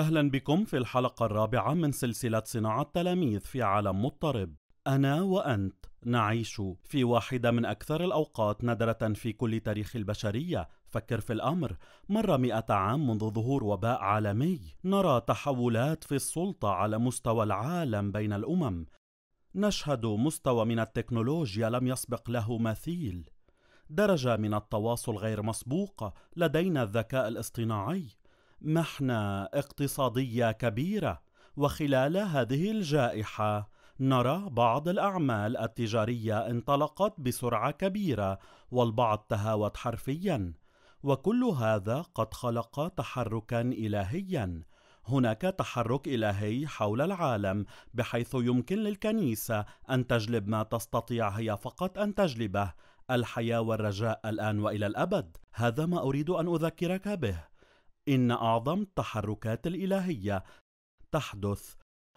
أهلا بكم في الحلقة الرابعة من سلسلة صناعة تلاميذ في عالم مضطرب أنا وأنت نعيش في واحدة من أكثر الأوقات ندرة في كل تاريخ البشرية فكر في الأمر مر مئة عام منذ ظهور وباء عالمي نرى تحولات في السلطة على مستوى العالم بين الأمم نشهد مستوى من التكنولوجيا لم يسبق له مثيل درجة من التواصل غير مسبوقة لدينا الذكاء الاصطناعي محنة اقتصادية كبيرة وخلال هذه الجائحة نرى بعض الأعمال التجارية انطلقت بسرعة كبيرة والبعض تهاوت حرفياً وكل هذا قد خلق تحركا إلهيا هناك تحرك إلهي حول العالم بحيث يمكن للكنيسة أن تجلب ما تستطيع هي فقط أن تجلبه الحياة والرجاء الآن وإلى الأبد هذا ما أريد أن أذكرك به إن أعظم التحركات الإلهية تحدث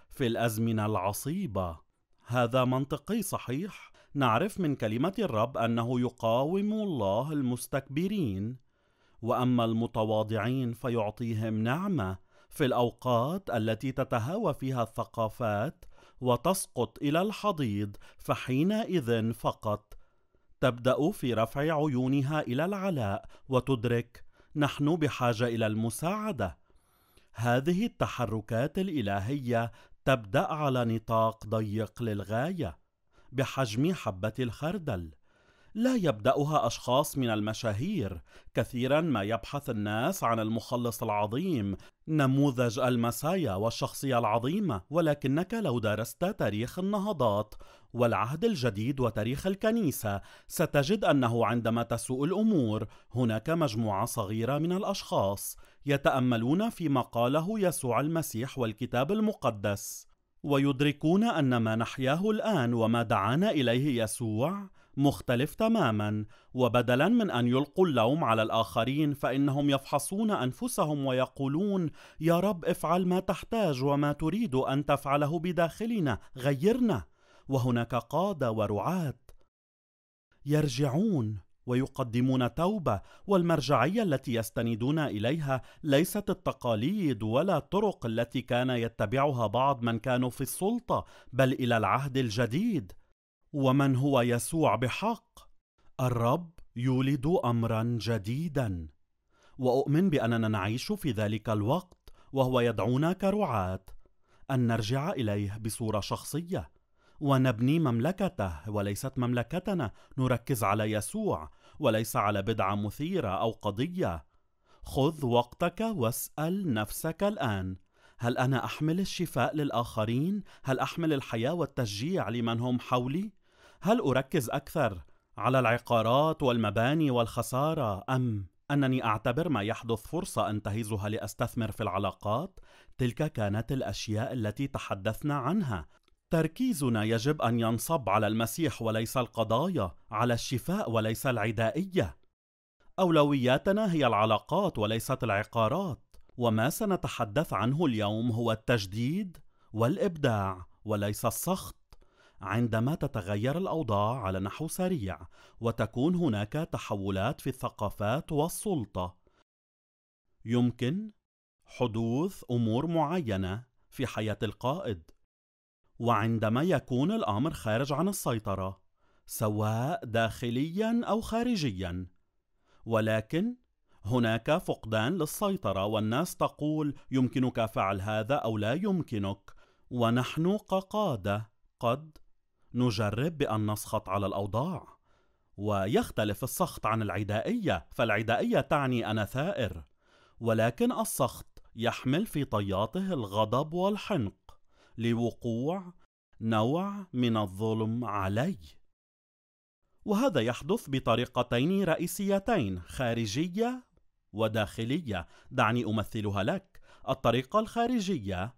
في الأزمنة العصيبة هذا منطقي صحيح نعرف من كلمة الرب أنه يقاوم الله المستكبرين وأما المتواضعين فيعطيهم نعمة في الأوقات التي تتهاوى فيها الثقافات وتسقط إلى الحضيض فحينئذ فقط تبدأ في رفع عيونها إلى العلاء وتدرك نحن بحاجه الى المساعده هذه التحركات الالهيه تبدا على نطاق ضيق للغايه بحجم حبه الخردل لا يبداها اشخاص من المشاهير كثيرا ما يبحث الناس عن المخلص العظيم نموذج المسايا والشخصية العظيمة ولكنك لو درست تاريخ النهضات والعهد الجديد وتاريخ الكنيسة ستجد أنه عندما تسوء الأمور هناك مجموعة صغيرة من الأشخاص يتأملون فيما قاله يسوع المسيح والكتاب المقدس ويدركون أن ما نحياه الآن وما دعانا إليه يسوع مختلف تماما وبدلا من ان يلقوا اللوم على الاخرين فانهم يفحصون انفسهم ويقولون يا رب افعل ما تحتاج وما تريد ان تفعله بداخلنا غيرنا وهناك قاده ورعاه يرجعون ويقدمون توبه والمرجعيه التي يستندون اليها ليست التقاليد ولا الطرق التي كان يتبعها بعض من كانوا في السلطه بل الى العهد الجديد ومن هو يسوع بحق الرب يولد امرا جديدا واؤمن باننا نعيش في ذلك الوقت وهو يدعونا كرعاه ان نرجع اليه بصوره شخصيه ونبني مملكته وليست مملكتنا نركز على يسوع وليس على بدعه مثيره او قضيه خذ وقتك واسال نفسك الان هل انا احمل الشفاء للاخرين هل احمل الحياه والتشجيع لمن هم حولي هل أركز أكثر على العقارات والمباني والخسارة أم أنني أعتبر ما يحدث فرصة أنتهزها لأستثمر في العلاقات؟ تلك كانت الأشياء التي تحدثنا عنها. تركيزنا يجب أن ينصب على المسيح وليس القضايا، على الشفاء وليس العدائية. أولوياتنا هي العلاقات وليست العقارات، وما سنتحدث عنه اليوم هو التجديد والإبداع وليس السخط. عندما تتغير الأوضاع على نحو سريع وتكون هناك تحولات في الثقافات والسلطة يمكن حدوث أمور معينة في حياة القائد وعندما يكون الأمر خارج عن السيطرة سواء داخليا أو خارجيا ولكن هناك فقدان للسيطرة والناس تقول يمكنك فعل هذا أو لا يمكنك ونحن كقادة قد نجرب بأن نسخط على الأوضاع ويختلف السخط عن العدائية فالعدائية تعني أنا ثائر ولكن السخط يحمل في طياته الغضب والحنق لوقوع نوع من الظلم علي وهذا يحدث بطريقتين رئيسيتين خارجية وداخلية دعني أمثلها لك الطريقة الخارجية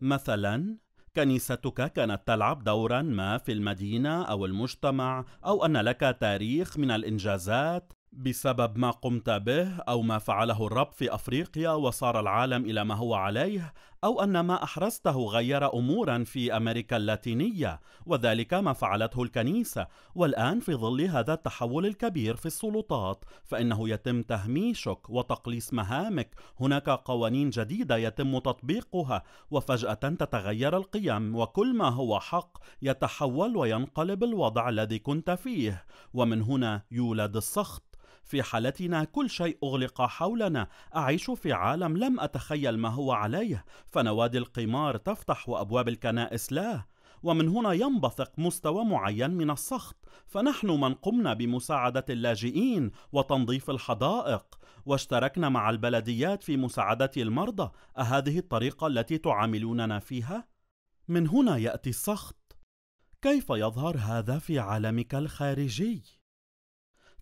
مثلا كنيستك كانت تلعب دورا ما في المدينة أو المجتمع أو أن لك تاريخ من الإنجازات بسبب ما قمت به أو ما فعله الرب في أفريقيا وصار العالم إلى ما هو عليه أو أن ما أحرزته غير أمورا في أمريكا اللاتينية وذلك ما فعلته الكنيسة والآن في ظل هذا التحول الكبير في السلطات فإنه يتم تهميشك وتقليص مهامك هناك قوانين جديدة يتم تطبيقها وفجأة تتغير القيم وكل ما هو حق يتحول وينقلب الوضع الذي كنت فيه ومن هنا يولد السخط في حالتنا كل شيء أغلق حولنا أعيش في عالم لم أتخيل ما هو عليه فنوادي القمار تفتح وأبواب الكنائس لا ومن هنا ينبثق مستوى معين من السخط فنحن من قمنا بمساعدة اللاجئين وتنظيف الحدائق واشتركنا مع البلديات في مساعدة المرضى أهذه الطريقة التي تعاملوننا فيها؟ من هنا يأتي السخط كيف يظهر هذا في عالمك الخارجي؟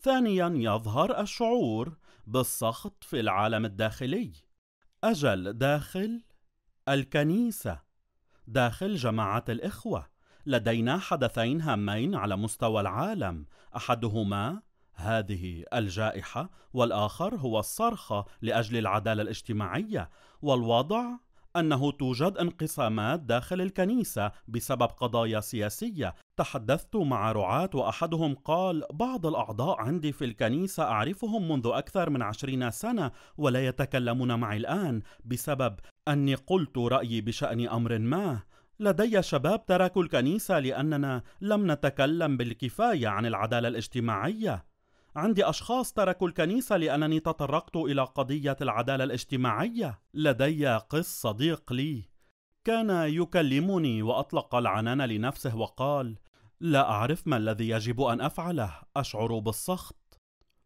ثانيا يظهر الشعور بالسخط في العالم الداخلي أجل داخل الكنيسة داخل جماعة الإخوة لدينا حدثين هامين على مستوى العالم أحدهما هذه الجائحة والآخر هو الصرخة لأجل العدالة الاجتماعية والوضع أنه توجد انقسامات داخل الكنيسة بسبب قضايا سياسية تحدثت مع رعاة وأحدهم قال بعض الأعضاء عندي في الكنيسة أعرفهم منذ أكثر من عشرين سنة ولا يتكلمون معي الآن بسبب أني قلت رأيي بشأن أمر ما لدي شباب تركوا الكنيسة لأننا لم نتكلم بالكفاية عن العدالة الاجتماعية عندي أشخاص تركوا الكنيسة لأنني تطرقت إلى قضية العدالة الاجتماعية. لدي قس صديق لي، كان يكلمني وأطلق العنان لنفسه وقال: "لا أعرف ما الذي يجب أن أفعله، أشعر بالسخط".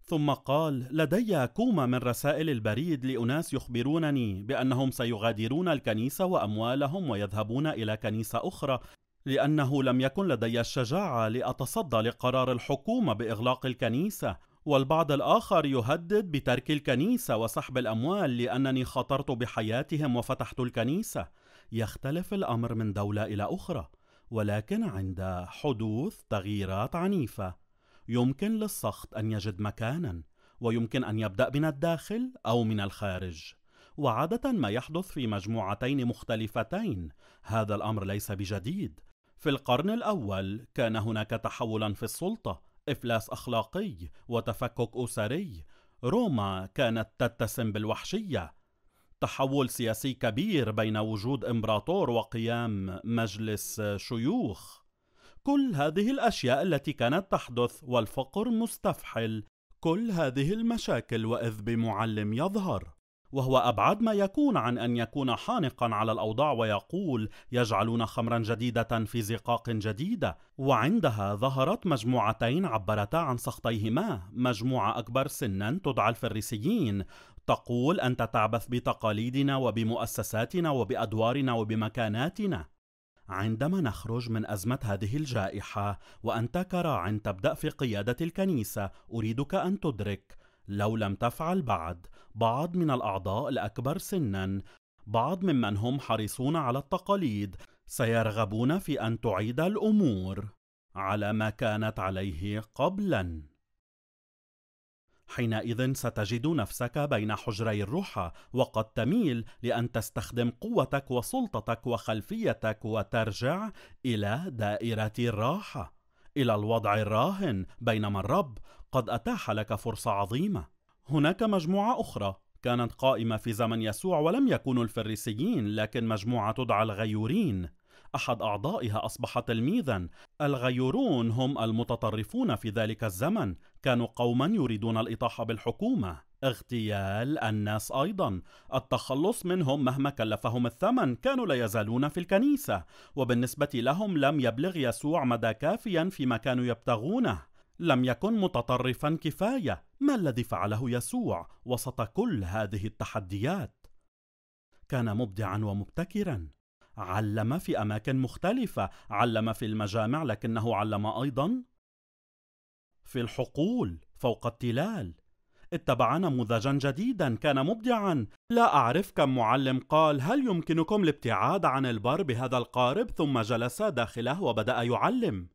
ثم قال: "لدي كومة من رسائل البريد لأناس يخبرونني بأنهم سيغادرون الكنيسة وأموالهم ويذهبون إلى كنيسة أخرى، لأنه لم يكن لدي الشجاعة لأتصدى لقرار الحكومة بإغلاق الكنيسة والبعض الآخر يهدد بترك الكنيسة وسحب الأموال لأنني خطرت بحياتهم وفتحت الكنيسة يختلف الأمر من دولة إلى أخرى ولكن عند حدوث تغييرات عنيفة يمكن للسخط أن يجد مكانا ويمكن أن يبدأ من الداخل أو من الخارج وعادة ما يحدث في مجموعتين مختلفتين هذا الأمر ليس بجديد في القرن الأول كان هناك تحولا في السلطة، إفلاس أخلاقي وتفكك أسري، روما كانت تتسم بالوحشية، تحول سياسي كبير بين وجود إمبراطور وقيام مجلس شيوخ، كل هذه الأشياء التي كانت تحدث والفقر مستفحل، كل هذه المشاكل وإذ بمعلم يظهر وهو أبعد ما يكون عن أن يكون حانقا على الأوضاع ويقول يجعلون خمرا جديدة في زقاق جديدة وعندها ظهرت مجموعتين عبرتا عن سخطيهما مجموعة أكبر سنا تدعى الفريسيين تقول أنت تعبث بتقاليدنا وبمؤسساتنا وبأدوارنا وبمكاناتنا عندما نخرج من أزمة هذه الجائحة وأنت كراع تبدأ في قيادة الكنيسة أريدك أن تدرك لو لم تفعل بعد بعض من الأعضاء الأكبر سنا بعض ممن هم حريصون على التقاليد سيرغبون في أن تعيد الأمور على ما كانت عليه قبلا حينئذ ستجد نفسك بين حجري الروحة وقد تميل لأن تستخدم قوتك وسلطتك وخلفيتك وترجع إلى دائرة الراحة إلى الوضع الراهن بينما الرب قد أتاح لك فرصة عظيمة هناك مجموعة أخرى كانت قائمة في زمن يسوع ولم يكونوا الفريسيين لكن مجموعة تدعى الغيورين أحد أعضائها أصبح تلميذا الغيورون هم المتطرفون في ذلك الزمن كانوا قوما يريدون الإطاحة بالحكومة اغتيال الناس أيضا التخلص منهم مهما كلفهم الثمن كانوا لا يزالون في الكنيسة وبالنسبة لهم لم يبلغ يسوع مدى كافيا فيما كانوا يبتغونه لم يكن متطرفا كفايه ما الذي فعله يسوع وسط كل هذه التحديات كان مبدعا ومبتكرا علم في اماكن مختلفه علم في المجامع لكنه علم ايضا في الحقول فوق التلال اتبع نموذجا جديدا كان مبدعا لا اعرف كم معلم قال هل يمكنكم الابتعاد عن البر بهذا القارب ثم جلس داخله وبدا يعلم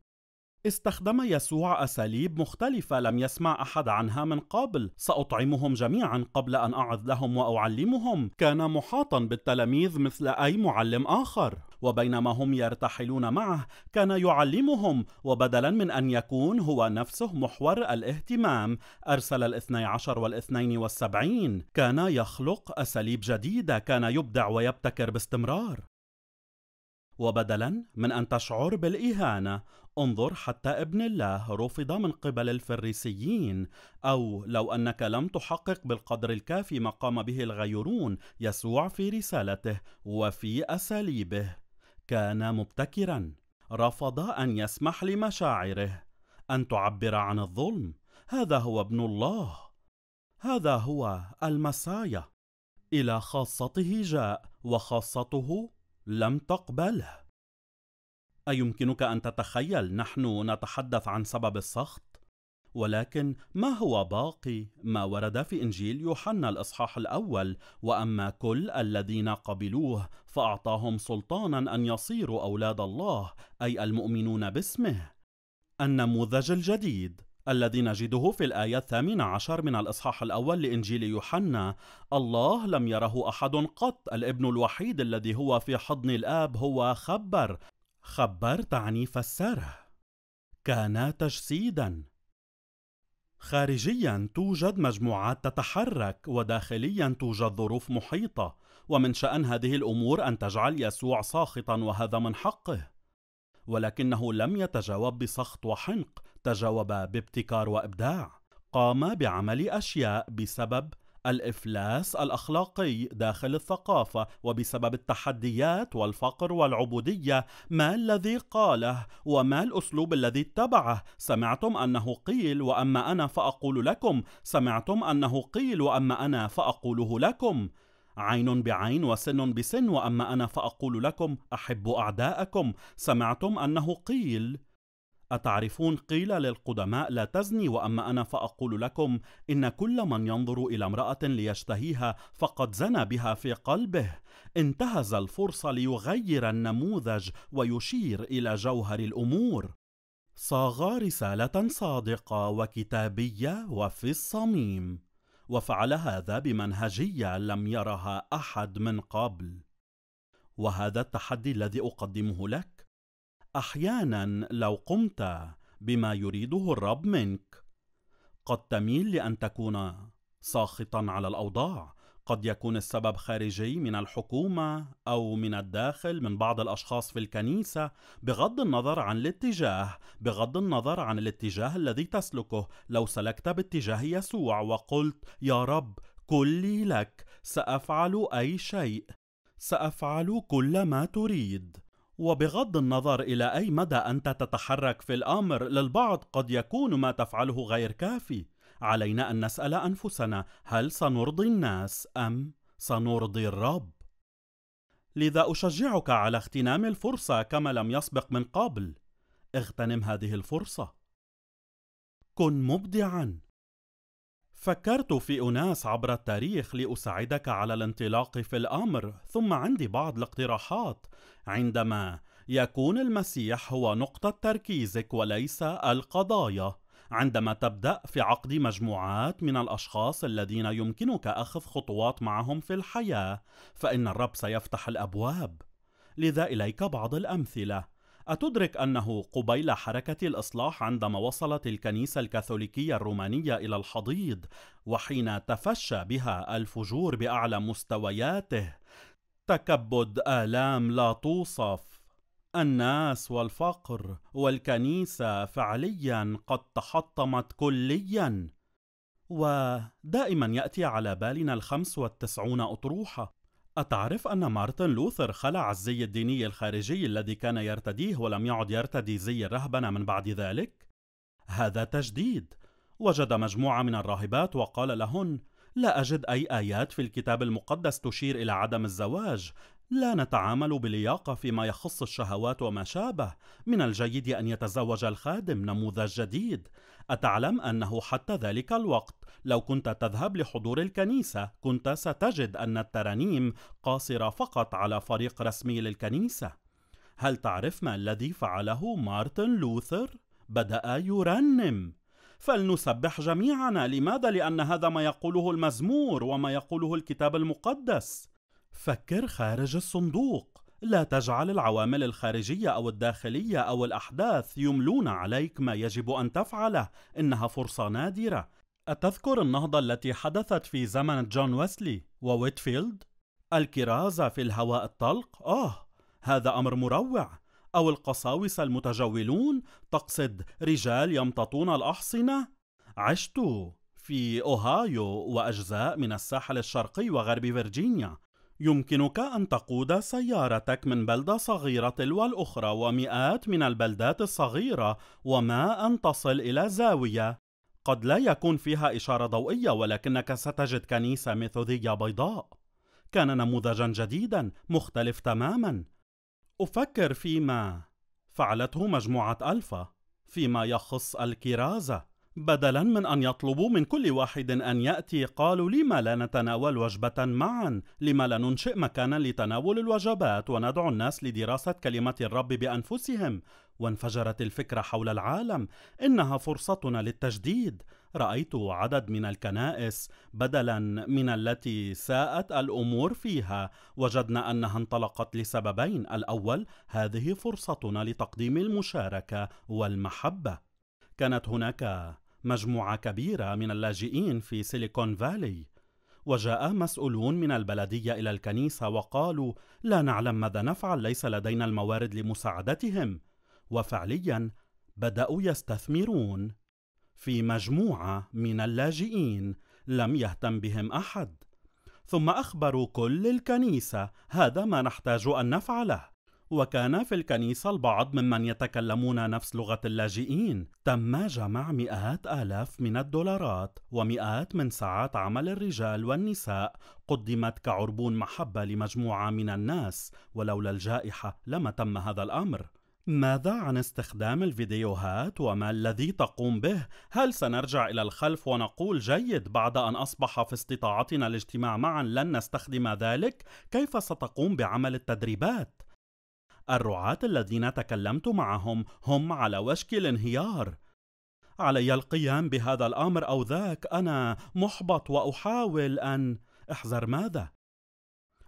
استخدم يسوع أساليب مختلفة لم يسمع أحد عنها من قبل سأطعمهم جميعا قبل أن أعظ لهم وأعلمهم كان محاطا بالتلاميذ مثل أي معلم آخر وبينما هم يرتحلون معه كان يعلمهم وبدلا من أن يكون هو نفسه محور الاهتمام أرسل الاثني عشر والاثنين والسبعين كان يخلق أساليب جديدة كان يبدع ويبتكر باستمرار وبدلا من ان تشعر بالاهانه انظر حتى ابن الله رفض من قبل الفريسيين أو لو أنك لم تحقق بالقدر الكافي ما قام به الغيرون يسوع في رسالته وفي أساليبه كان مبتكرا رفض أن يسمح لمشاعره أن تعبر عن الظلم هذا هو ابن الله هذا هو المسايا إلى خاصته جاء وخاصته لم تقبله أيمكنك أن تتخيل نحن نتحدث عن سبب السخط؟ ولكن ما هو باقي ما ورد في إنجيل يوحنا الإصحاح الأول وأما كل الذين قبلوه فأعطاهم سلطانا أن يصيروا أولاد الله أي المؤمنون باسمه النموذج الجديد الذي نجده في الآية الثامنة عشر من الإصحاح الأول لإنجيل يوحنا الله لم يره أحد قط الابن الوحيد الذي هو في حضن الآب هو خبر خبر تعني فسره كان تجسيدا خارجيا توجد مجموعات تتحرك وداخليا توجد ظروف محيطه ومن شان هذه الامور ان تجعل يسوع ساخطا وهذا من حقه ولكنه لم يتجاوب بسخط وحنق تجاوب بابتكار وابداع قام بعمل اشياء بسبب الإفلاس الأخلاقي داخل الثقافة وبسبب التحديات والفقر والعبودية ما الذي قاله وما الأسلوب الذي اتبعه سمعتم أنه قيل وأما أنا فأقول لكم سمعتم أنه قيل وأما أنا فأقوله لكم عين بعين وسن بسن وأما أنا فأقول لكم أحب أعداءكم سمعتم أنه قيل أتعرفون قيل للقدماء لا تزني وأما أنا فأقول لكم إن كل من ينظر إلى امرأة ليشتهيها فقد زنى بها في قلبه انتهز الفرصة ليغير النموذج ويشير إلى جوهر الأمور صاغ رسالة صادقة وكتابية وفي الصميم وفعل هذا بمنهجية لم يرها أحد من قبل وهذا التحدي الذي أقدمه لك احيانا لو قمت بما يريده الرب منك قد تميل لان تكون ساخطا على الاوضاع قد يكون السبب خارجي من الحكومه او من الداخل من بعض الاشخاص في الكنيسه بغض النظر عن الاتجاه بغض النظر عن الاتجاه الذي تسلكه لو سلكت باتجاه يسوع وقلت يا رب كلي لك سافعل اي شيء سافعل كل ما تريد وبغض النظر إلى أي مدى أنت تتحرك في الأمر للبعض قد يكون ما تفعله غير كافي علينا أن نسأل أنفسنا هل سنرضي الناس أم سنرضي الرب؟ لذا أشجعك على اغتنام الفرصة كما لم يسبق من قبل اغتنم هذه الفرصة كن مبدعاً فكرت في أناس عبر التاريخ لأساعدك على الانطلاق في الأمر، ثم عندي بعض الاقتراحات عندما يكون المسيح هو نقطة تركيزك وليس القضايا. عندما تبدأ في عقد مجموعات من الأشخاص الذين يمكنك أخذ خطوات معهم في الحياة، فإن الرب سيفتح الأبواب. لذا إليك بعض الأمثلة. أتدرك أنه قبيل حركة الإصلاح عندما وصلت الكنيسة الكاثوليكية الرومانية إلى الحضيض وحين تفشى بها الفجور بأعلى مستوياته تكبد آلام لا توصف الناس والفقر والكنيسة فعليا قد تحطمت كليا ودائما يأتي على بالنا الخمس والتسعون أطروحة أتعرف أن مارتن لوثر خلع الزي الديني الخارجي الذي كان يرتديه ولم يعد يرتدي زي الرهبنة من بعد ذلك؟ هذا تجديد. وجد مجموعة من الراهبات وقال لهن: لا أجد أي آيات في الكتاب المقدس تشير إلى عدم الزواج، لا نتعامل بلياقة فيما يخص الشهوات وما شابه، من الجيد أن يتزوج الخادم نموذج جديد، أتعلم أنه حتى ذلك الوقت لو كنت تذهب لحضور الكنيسة كنت ستجد أن الترانيم قاصرة فقط على فريق رسمي للكنيسة هل تعرف ما الذي فعله مارتن لوثر؟ بدأ يرنم فلنسبح جميعنا لماذا؟ لأن هذا ما يقوله المزمور وما يقوله الكتاب المقدس فكر خارج الصندوق لا تجعل العوامل الخارجية أو الداخلية أو الأحداث يملون عليك ما يجب أن تفعله إنها فرصة نادرة أتذكر النهضة التي حدثت في زمن جون ويسلي وويتفيلد؟ الكرازة في الهواء الطلق؟ آه هذا أمر مروع أو القساوسة المتجولون تقصد رجال يمتطون الأحصنة؟ عشت في أوهايو وأجزاء من الساحل الشرقي وغرب فرجينيا يمكنك أن تقود سيارتك من بلدة صغيرة تلو الأخرى ومئات من البلدات الصغيرة وما أن تصل إلى زاوية قد لا يكون فيها إشارة ضوئية ولكنك ستجد كنيسة ميثودية بيضاء كان نموذجا جديدا مختلف تماما أفكر فيما فعلته مجموعة ألفا فيما يخص الكرازة بدلا من أن يطلبوا من كل واحد أن يأتي قالوا لما لا نتناول وجبة معا لما لا ننشئ مكانا لتناول الوجبات وندعو الناس لدراسة كلمة الرب بأنفسهم وانفجرت الفكرة حول العالم إنها فرصتنا للتجديد رأيت عدد من الكنائس بدلا من التي ساءت الأمور فيها وجدنا أنها انطلقت لسببين الأول هذه فرصتنا لتقديم المشاركة والمحبة كانت هناك مجموعة كبيرة من اللاجئين في سيليكون فالي وجاء مسؤولون من البلدية إلى الكنيسة وقالوا لا نعلم ماذا نفعل ليس لدينا الموارد لمساعدتهم وفعليا بدأوا يستثمرون في مجموعة من اللاجئين لم يهتم بهم أحد ثم أخبروا كل الكنيسة هذا ما نحتاج أن نفعله وكان في الكنيسة البعض ممن يتكلمون نفس لغة اللاجئين تم جمع مئات آلاف من الدولارات ومئات من ساعات عمل الرجال والنساء قدمت كعربون محبة لمجموعة من الناس ولولا الجائحة لما تم هذا الأمر ماذا عن استخدام الفيديوهات وما الذي تقوم به؟ هل سنرجع إلى الخلف ونقول جيد بعد أن أصبح في استطاعتنا الاجتماع معا لن نستخدم ذلك؟ كيف ستقوم بعمل التدريبات؟ الرعاة الذين تكلمت معهم هم على وشك الانهيار علي القيام بهذا الامر او ذاك انا محبط واحاول ان احذر ماذا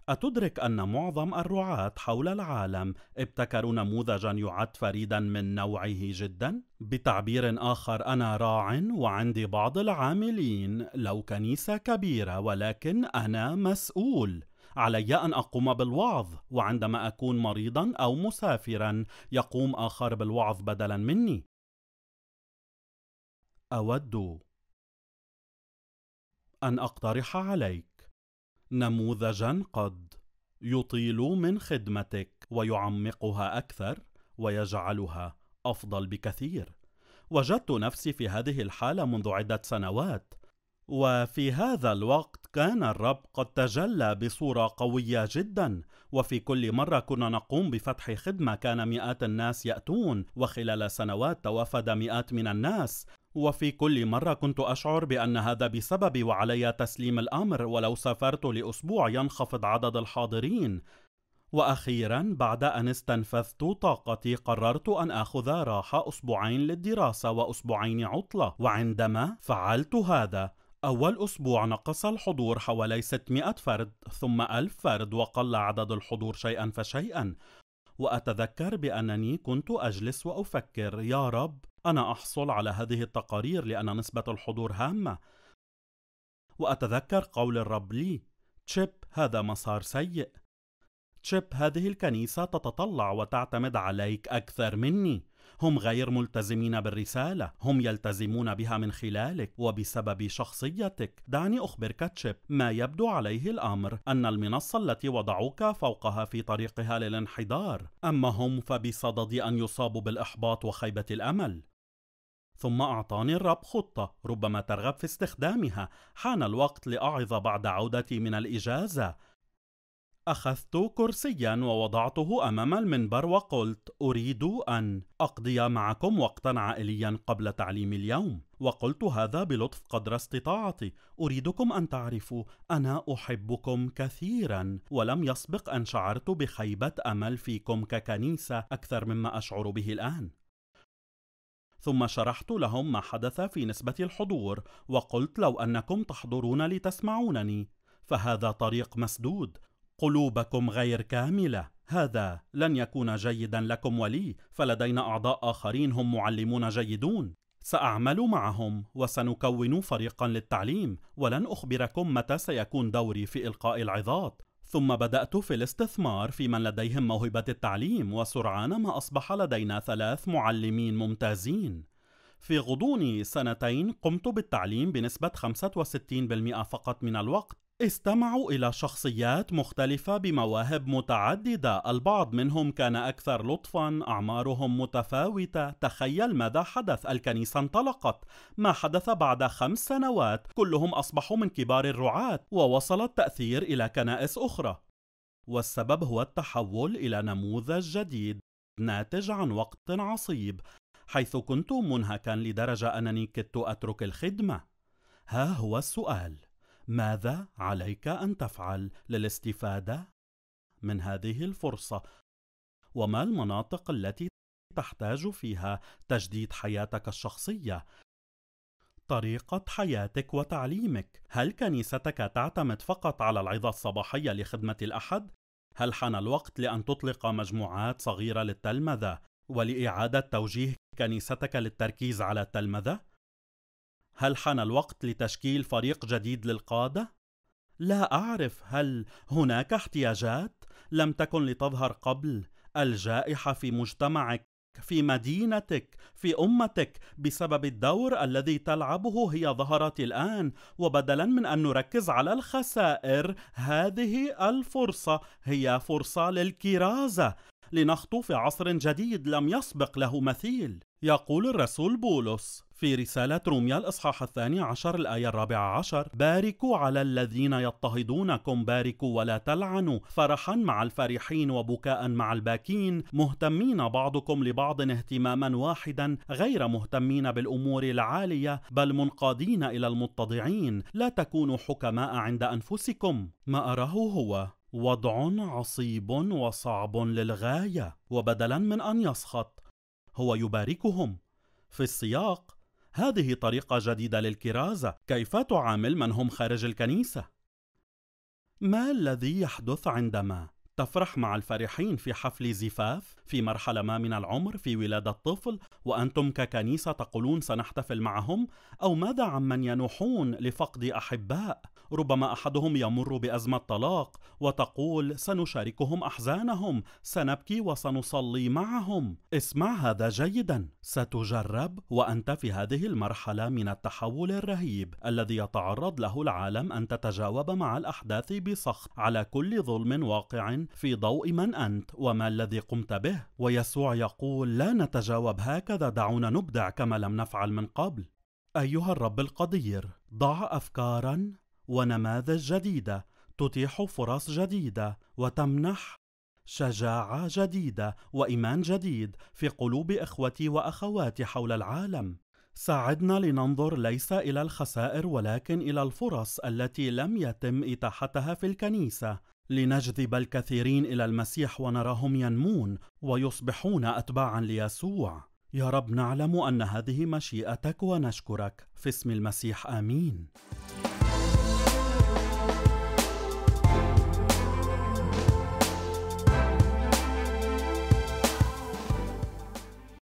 اتدرك ان معظم الرعاه حول العالم ابتكروا نموذجا يعد فريدا من نوعه جدا بتعبير اخر انا راع وعندي بعض العاملين لو كنيسه كبيره ولكن انا مسؤول علي أن أقوم بالوعظ وعندما أكون مريضا أو مسافرا يقوم آخر بالوعظ بدلا مني أود أن أقترح عليك نموذجا قد يطيل من خدمتك ويعمقها أكثر ويجعلها أفضل بكثير وجدت نفسي في هذه الحالة منذ عدة سنوات وفي هذا الوقت كان الرب قد تجلى بصورة قوية جدا وفي كل مرة كنا نقوم بفتح خدمة كان مئات الناس يأتون وخلال سنوات توافد مئات من الناس وفي كل مرة كنت أشعر بأن هذا بسببي وعلي تسليم الأمر ولو سافرت لأسبوع ينخفض عدد الحاضرين وأخيرا بعد أن استنفذت طاقتي قررت أن آخذ راحة أسبوعين للدراسة وأسبوعين عطلة وعندما فعلت هذا أول أسبوع نقص الحضور حوالي 600 فرد ثم 1000 فرد وقل عدد الحضور شيئا فشيئا وأتذكر بأنني كنت أجلس وأفكر يا رب أنا أحصل على هذه التقارير لأن نسبة الحضور هامة وأتذكر قول الرب لي تشيب هذا مسار سيء تشيب هذه الكنيسة تتطلع وتعتمد عليك أكثر مني هم غير ملتزمين بالرسالة هم يلتزمون بها من خلالك وبسبب شخصيتك دعني أخبرك تشيب ما يبدو عليه الأمر أن المنصة التي وضعوك فوقها في طريقها للانحدار أما هم فبصدد أن يصابوا بالإحباط وخيبة الأمل ثم أعطاني الرب خطة ربما ترغب في استخدامها حان الوقت لأعظ بعد عودتي من الإجازة أخذت كرسيا ووضعته أمام المنبر وقلت أريد أن أقضي معكم وقتا عائليا قبل تعليم اليوم وقلت هذا بلطف قدر استطاعتي أريدكم أن تعرفوا أنا أحبكم كثيرا ولم يسبق أن شعرت بخيبة أمل فيكم ككنيسة أكثر مما أشعر به الآن ثم شرحت لهم ما حدث في نسبة الحضور وقلت لو أنكم تحضرون لتسمعونني فهذا طريق مسدود قلوبكم غير كاملة هذا لن يكون جيدا لكم ولي فلدينا أعضاء آخرين هم معلمون جيدون سأعمل معهم وسنكون فريقا للتعليم ولن أخبركم متى سيكون دوري في إلقاء العظات ثم بدأت في الاستثمار في من لديهم موهبة التعليم وسرعان ما أصبح لدينا ثلاث معلمين ممتازين في غضون سنتين قمت بالتعليم بنسبة 65% فقط من الوقت استمعوا إلى شخصيات مختلفة بمواهب متعددة، البعض منهم كان أكثر لطفًا، أعمارهم متفاوتة، تخيل ماذا حدث، الكنيسة انطلقت، ما حدث بعد خمس سنوات، كلهم أصبحوا من كبار الرعاة، ووصل التأثير إلى كنائس أخرى. والسبب هو التحول إلى نموذج جديد ناتج عن وقت عصيب، حيث كنت منهكًا لدرجة أنني كدت أترك الخدمة. ها هو السؤال. ماذا عليك أن تفعل للاستفادة من هذه الفرصة؟ وما المناطق التي تحتاج فيها تجديد حياتك الشخصية؟ طريقة حياتك وتعليمك هل كنيستك تعتمد فقط على العظة الصباحية لخدمة الأحد؟ هل حان الوقت لأن تطلق مجموعات صغيرة للتلمذة ولإعادة توجيه كنيستك للتركيز على التلمذة؟ هل حان الوقت لتشكيل فريق جديد للقادة؟ لا أعرف هل هناك احتياجات لم تكن لتظهر قبل الجائحة في مجتمعك في مدينتك في امتك بسبب الدور الذي تلعبه هي ظهرت الان وبدلا من ان نركز على الخسائر هذه الفرصه هي فرصه للكرازه لنخطو في عصر جديد لم يسبق له مثيل يقول الرسول بولس في رسالة روميا الإصحاح الثاني عشر الآية الرابعة عشر باركوا على الذين يضطهدونكم باركوا ولا تلعنوا فرحا مع الفرحين وبكاء مع الباكين مهتمين بعضكم لبعض اهتماما واحدا غير مهتمين بالأمور العالية بل منقادين إلى المتضعين لا تكونوا حكماء عند أنفسكم ما أراه هو وضع عصيب وصعب للغاية وبدلا من أن يسخط هو يباركهم في السياق هذه طريقة جديدة للكرازة كيف تعامل من هم خارج الكنيسة ما الذي يحدث عندما تفرح مع الفرحين في حفل زفاف في مرحلة ما من العمر في ولادة طفل وأنتم ككنيسة تقولون سنحتفل معهم أو ماذا عمن ينوحون لفقد أحباء ربما أحدهم يمر بأزمة طلاق وتقول سنشاركهم أحزانهم سنبكي وسنصلي معهم اسمع هذا جيدا ستجرب وأنت في هذه المرحلة من التحول الرهيب الذي يتعرض له العالم أن تتجاوب مع الأحداث بسخط على كل ظلم واقع في ضوء من أنت وما الذي قمت به ويسوع يقول لا نتجاوب هكذا دعونا نبدع كما لم نفعل من قبل أيها الرب القدير ضع أفكارا ونماذج جديدة تتيح فرص جديدة وتمنح شجاعة جديدة وإيمان جديد في قلوب إخوتي وأخواتي حول العالم. ساعدنا لننظر ليس إلى الخسائر ولكن إلى الفرص التي لم يتم إتاحتها في الكنيسة لنجذب الكثيرين الى المسيح ونراهم ينمون ويصبحون اتباعا ليسوع يا رب نعلم ان هذه مشيئتك ونشكرك في اسم المسيح امين